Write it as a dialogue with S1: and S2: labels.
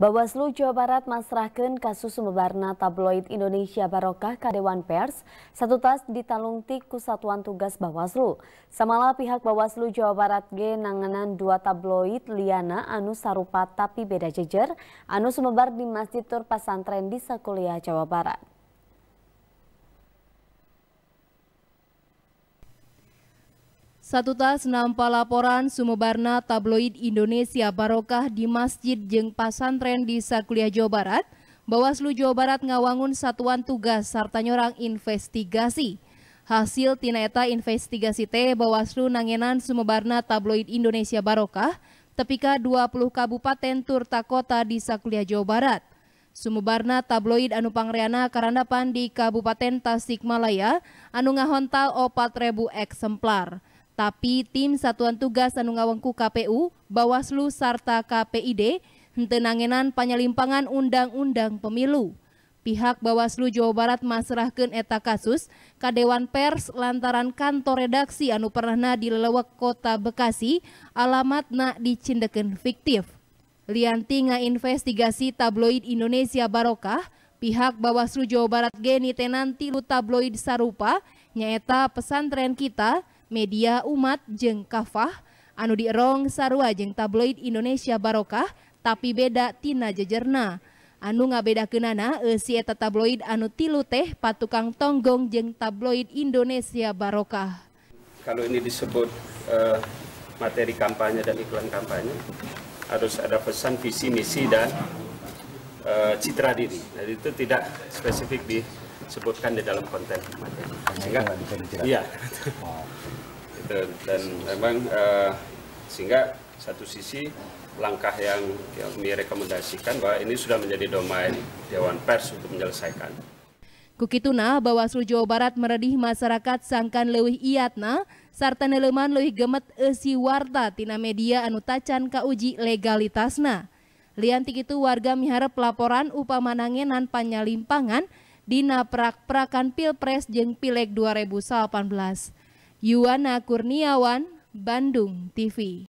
S1: Bawaslu Jawa Barat masrahkan kasus sumberna tabloid Indonesia Barokah ke Dewan Pers, satu tas ditalungtik ku Satuan Tugas Bawaslu. Samalah pihak Bawaslu Jawa Barat G nanganan dua tabloid liana anu sarupa tapi beda jejer, anu sumebar di Masjid Tur Pasantren di Sekulia Jawa Barat. Satu
S2: tas nampak laporan Sumebarna Tabloid Indonesia Barokah di Masjid Jeng Pasantren di Sakuliah Jawa Barat, Bawaslu Jawa Barat ngawangun satuan tugas serta nyorang investigasi. Hasil tinaeta investigasi T Bawaslu nangenan Sumebarna Tabloid Indonesia Barokah tepika 20 kabupaten turta kota di Sakuliah Jawa Barat. Sumebarna tabloid anu pangreana karandapan di Kabupaten Tasikmalaya anu ngahontal 4000 eksemplar. Tapi tim Satuan Tugas Anungawengku KPU, Bawaslu serta KPID hentenangenan penyelimpangan Undang-Undang Pemilu. Pihak Bawaslu Jawa Barat masrahkan eta kasus ke Dewan Pers lantaran kantor redaksi anu di Lelewek kota Bekasi alamatna dicindeken fiktif. Lianti investigasi tabloid Indonesia Barokah, pihak Bawaslu Jawa Barat geni tenanti lu tabloid sarupa, nyeta pesantren kita, media umat jeng kafah anu dierong sarua jeng tabloid Indonesia Barokah tapi beda tina jejerna anu beda e si eta tabloid anu tilu teh patukang tonggong jeng tabloid Indonesia Barokah
S3: kalau ini disebut uh, materi kampanye dan iklan kampanye harus ada pesan visi misi dan uh, citra diri. Jadi itu tidak spesifik di sebutkan di dalam konten Sehingga Iya. iya. itu dan, memang uh, sehingga satu sisi langkah yang, kami rekomendasikan bahwa ini sudah menjadi domain Dewan Pers untuk menyelesaikan.
S2: Kukituna Bawaslu Jawa Barat meredih masyarakat sangkan lewih iatna sarta neleman lewih gemet esi warta tina media anu tacan kauji legalitasna. Liantik itu warga miharap laporan upamanangenan panyalimpangan dina prak-prakan Pilpres jeng Pileg 2018. Yuwana Kurniawan, Bandung TV.